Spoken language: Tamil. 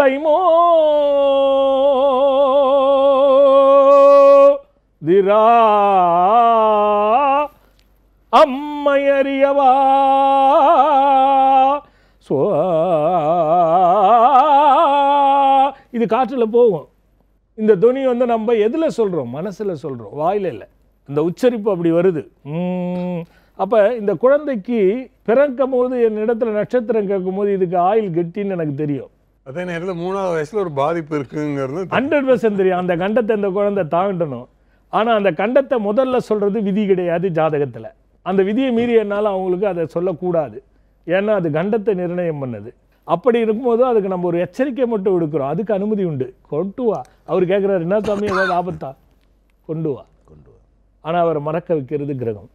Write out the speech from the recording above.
లైమో దిరా இது காற்றில் போகும் இந்த துணி வந்து நம்ம எதில் சொல்கிறோம் மனசில் சொல்கிறோம் வாயில இல்லை இந்த உச்சரிப்பு அப்படி வருது அப்போ இந்த குழந்தைக்கு பிறக்கும் போது என் இடத்துல நட்சத்திரம் கேட்கும் போது இதுக்கு ஆயில் கெட்டின்னு எனக்கு தெரியும் அதே நேரத்தில் மூணாவது வயசுல ஒரு பாதிப்பு இருக்குங்கிறது ஹண்ட்ரட் பர்சன்ட் தெரியும் அந்த கண்டத்தை இந்த குழந்தை தாண்டணும் ஆனால் அந்த கண்டத்தை முதல்ல சொல்கிறது விதி கிடையாது ஜாதகத்தில் அந்த விதியை மீறி என்னால் அவங்களுக்கு அதை சொல்லக்கூடாது ஏன்னா அது கண்டத்தை நிர்ணயம் பண்ணது அப்படி இருக்கும்போது அதுக்கு நம்ம ஒரு எச்சரிக்கை மட்டும் விடுக்கிறோம் அதுக்கு அனுமதி உண்டு கொண்டு வா அவர் கேட்குறாரு என்ன சாமி ஏதாவது ஆபத்தா கொண்டு வா கொண்டு வா ஆனால் அவரை மறக்க வைக்கிறது கிரகம்